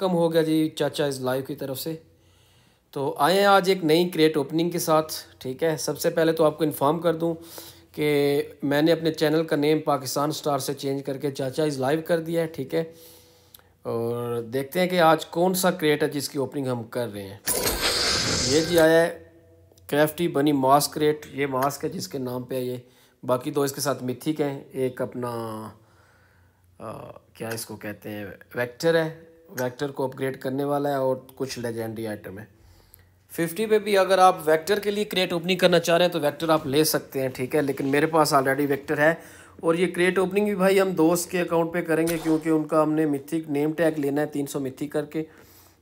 कम हो गया जी चाचा इज़ लाइव की तरफ से तो आए हैं आज एक नई क्रिएट ओपनिंग के साथ ठीक है सबसे पहले तो आपको इन्फॉर्म कर दूं कि मैंने अपने चैनल का नेम पाकिस्तान स्टार से चेंज करके चाचा इज़ लाइव कर दिया है ठीक है और देखते हैं कि आज कौन सा क्रिएट है जिसकी ओपनिंग हम कर रहे हैं ये जी आया है क्रैफ्टी बनी मास्क क्रिएट ये मास्क है जिसके नाम पर है ये बाकी दो इसके साथ मिथिक हैं एक अपना आ, क्या इसको कहते हैं वैक्टर है वेक्टर को अपग्रेड करने वाला है और कुछ लेजेंडरी आइटम है फिफ्टी पे भी अगर आप वेक्टर के लिए क्रेट ओपनिंग करना चाह रहे हैं तो वेक्टर आप ले सकते हैं ठीक है लेकिन मेरे पास ऑलरेडी वेक्टर है और ये क्रेट ओपनिंग भी भाई हम दोस्त के अकाउंट पे करेंगे क्योंकि उनका हमने मिथिक नेम टैग लेना है तीन सौ मिथिक करके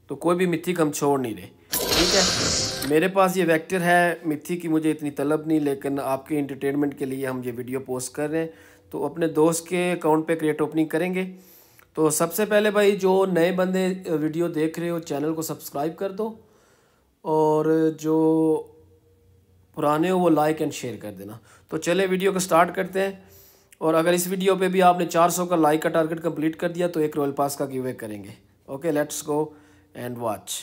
तो कोई भी मिथिक हम छोड़ नहीं रहे ठीक है मेरे पास ये वैक्टर है मिथी की मुझे इतनी तलब नहीं लेकिन आपके इंटरटेनमेंट के लिए हम ये वीडियो पोस्ट कर रहे हैं तो अपने दोस्त के अकाउंट पे क्रिएट ओपनिंग करेंगे तो सबसे पहले भाई जो नए बंदे वीडियो देख रहे हो चैनल को सब्सक्राइब कर दो और जो पुराने हो वो लाइक एंड शेयर कर देना तो चले वीडियो को स्टार्ट करते हैं और अगर इस वीडियो पे भी आपने 400 का लाइक का टारगेट कंप्लीट कर दिया तो एक रॉयल पास का गिवे करेंगे okay let's go and watch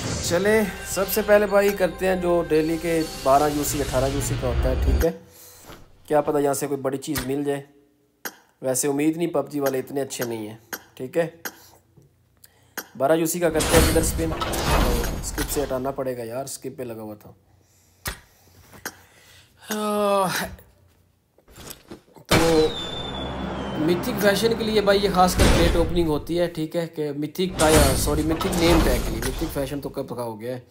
चले सबसे पहले भाई करते हैं जो डेली के 12 यूसी 18 यूसी का होता है ठीक है क्या पता यहाँ से कोई बड़ी चीज़ मिल जाए वैसे उम्मीद नहीं पबजी वाले इतने अच्छे नहीं हैं ठीक है बारह यूसी का करते हैं इधर स्पिन स्किप से हटाना पड़ेगा यार स्किप पे लगा हुआ था तो मिथिक फैशन के लिए भाई ये खासकर कर ओपनिंग होती है ठीक है कि mythic tier sorry mythic name tag के लिए मिथिक फैशन तो कब का हो गया है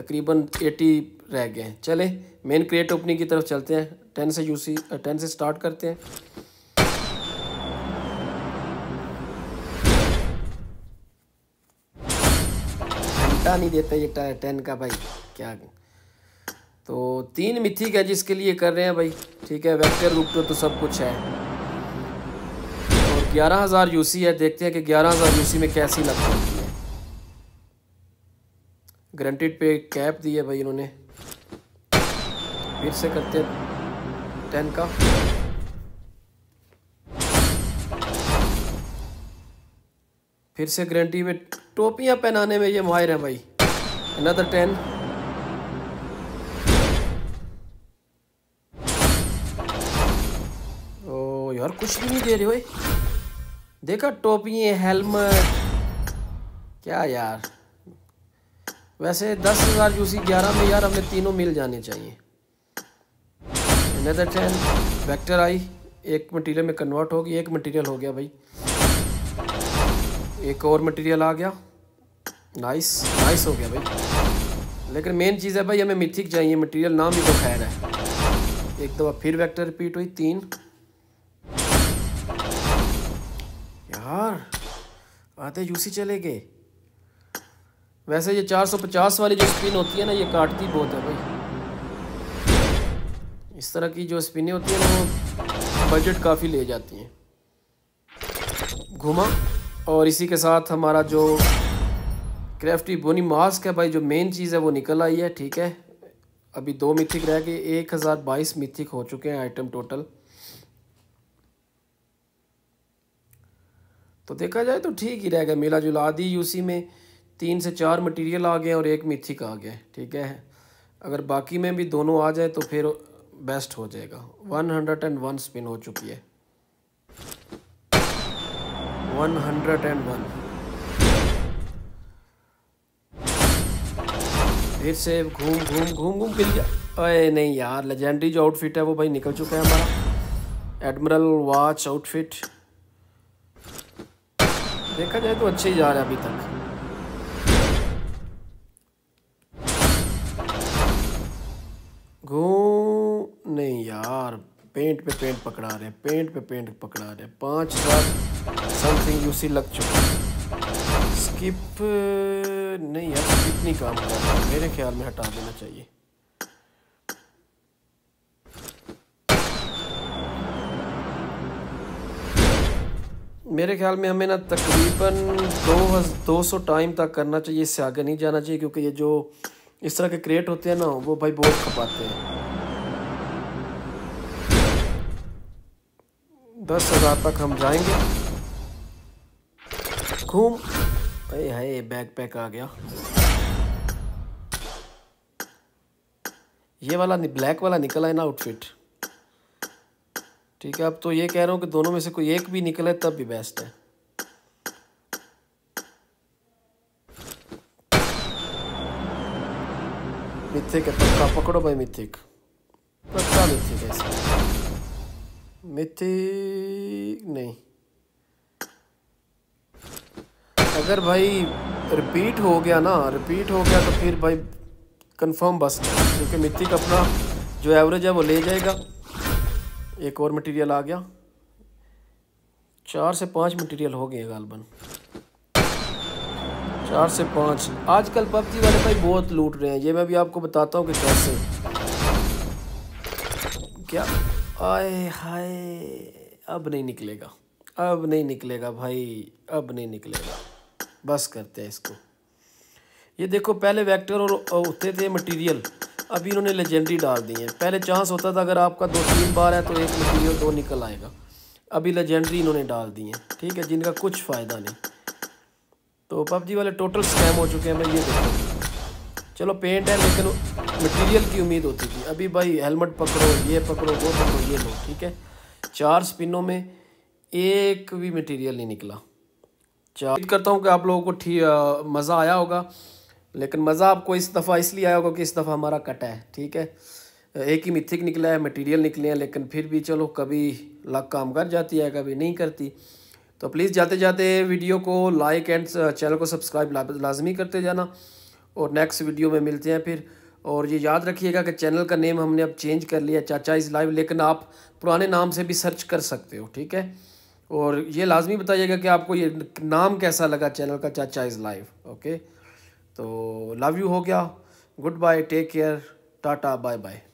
तकरीबन 80 रह गए हैं चले मेन क्रिएट ओपनिंग की तरफ चलते हैं 10 से यूसी 10 से स्टार्ट करते हैं हटा नहीं देता ये टायर टेन का भाई क्या तो तीन मिथिक है जिसके लिए कर रहे हैं भाई ठीक है वेक्टर रुकटो तो सब कुछ है और तो ग्यारह हज़ार यूसी है देखते हैं कि ग्यारह हज़ार यूसी में कैसी लग सकती है ग्रंटेड पे कैप दी है भाई इन्होंने फिर से करते हैं टेन का फिर से गारंटी में टोपियां पहनाने में ये माहिर है भाई अनदर टेन ओ यार कुछ भी नहीं दे रहे भाई देखा टोपियां हेलमेट क्या यार वैसे दस हज़ार यू ग्यारह में यार हमें तीनों मिल जाने चाहिए नदर टेन वेक्टर आई एक मटेरियल में कन्वर्ट हो गई एक मटेरियल हो गया भाई एक और मटेरियल आ गया नाइस नाइस हो गया भाई लेकिन मेन चीज़ है भाई हमें मिथिक चाहिए मटेरियल नाम ही तो खैर है एक दफ़ा फिर वेक्टर रिपीट हुई तीन यार आते यूसी चले गए वैसे ये 450 वाली जो स्पिन होती है ना ये काटती बहुत है भाई इस तरह की जो स्पिनें होती हैं ना वो बजट काफ़ी ले जाती हैं घुमा और इसी के साथ हमारा जो क्रेफ्टी बोनी मास्क है भाई जो मेन चीज़ है वो निकल आई है ठीक है अभी दो मिथिक रह गए एक हज़ार बाईस मिथिक हो चुके हैं आइटम टोटल तो देखा जाए तो ठीक ही रहेगा मेला जुला आदि यूसी में तीन से चार मटेरियल आ गए और एक मिथिक आ गया ठीक है अगर बाकी में भी दोनों आ जाए तो फिर बेस्ट हो जाएगा one hundred and one spin हो चुकी है 101 फिर से घूम घूम घूम घूम फिर अरे नहीं यार लेजेंडरी जो आउटफिट है वो भाई निकल चुका है हमारा एडमिरल वॉच आउटफिट देखा जाए तो अच्छे ही जा रहे अभी तक घूम नहीं यार पेंट पे पेंट पकड़ा रहे पेंट पे पेंट पकड़ा रहे पांच हज़ार समथिंग यूसी लग चुका स्किप नहीं यार स्किप नहीं काम रहा मेरे ख्याल में हटा देना चाहिए मेरे ख्याल में हमें ना तकरीबन दो दो सौ टाइम तक करना चाहिए इससे आगे नहीं जाना चाहिए क्योंकि ये जो इस तरह के क्रिएट होते हैं ना वो भाई बहुत खपाते हैं दस हज़ार तक हम जाएंगे घूम अरे हाय पैक आ गया ये वाला ब्लैक वाला निकला है ना आउटफिट ठीक है अब तो ये कह रहा हूँ कि दोनों में से कोई एक भी निकले तब भी बेस्ट है मिथिक है पक्का पकड़ो भाई मिथिक पक्का मिथिक है मिथिक नहीं अगर भाई रिपीट हो गया ना रिपीट हो गया तो फिर भाई कंफर्म बस क्योंकि मिट्टी का अपना जो एवरेज है वो ले जाएगा एक और मटेरियल आ गया चार से पाँच मटेरियल हो गए गालबन चार से पाँच आजकल पबजी वाले भाई बहुत लूट रहे हैं ये मैं भी आपको बताता हूँ कि कैसे क्या आए हाय अब नहीं निकलेगा अब नहीं निकलेगा भाई अब नहीं निकलेगा बस करते हैं इसको ये देखो पहले वेक्टर और होते थे मटेरियल अभी इन्होंने लेजेंडरी डाल दी है पहले चांस होता था अगर आपका दो तीन बार है तो एक मटीरियल दो निकल आएगा अभी लेजेंडरी इन्होंने डाल दी है ठीक है जिनका कुछ फ़ायदा नहीं तो पबजी वाले टोटल स्कैम हो चुके हैं मैं ये देखा चलो पेंट है लेकिन मटीरियल की उम्मीद होती थी अभी भाई हेलमेट पकड़ो ये पकड़ो वो पकड़ो ये लो ठीक है चार स्पिनों में एक भी मटीरियल नहीं निकला उम्मीद करता हूँ कि आप लोगों को ठीक मज़ा आया होगा लेकिन मज़ा आपको इस दफ़ा इसलिए आया होगा कि इस दफ़ा हमारा कटा है ठीक है एक ही मिथिक निकला है मटेरियल निकले हैं लेकिन फिर भी चलो कभी लक काम कर जाती है कभी नहीं करती तो प्लीज़ जाते जाते वीडियो को लाइक एंड चैनल को सब्सक्राइब लाजमी करते जाना और नेक्स्ट वीडियो में मिलते हैं फिर और ये याद रखिएगा कि चैनल का नेम हमने अब चेंज कर लिया चाचा इज़ लाइव लेकिन आप पुराने नाम से भी सर्च कर सकते हो ठीक है और ये लाजमी बताइएगा कि आपको ये नाम कैसा लगा चैनल का चाचा इज़ लाइव ओके तो लव यू हो गया goodbye take care tata bye bye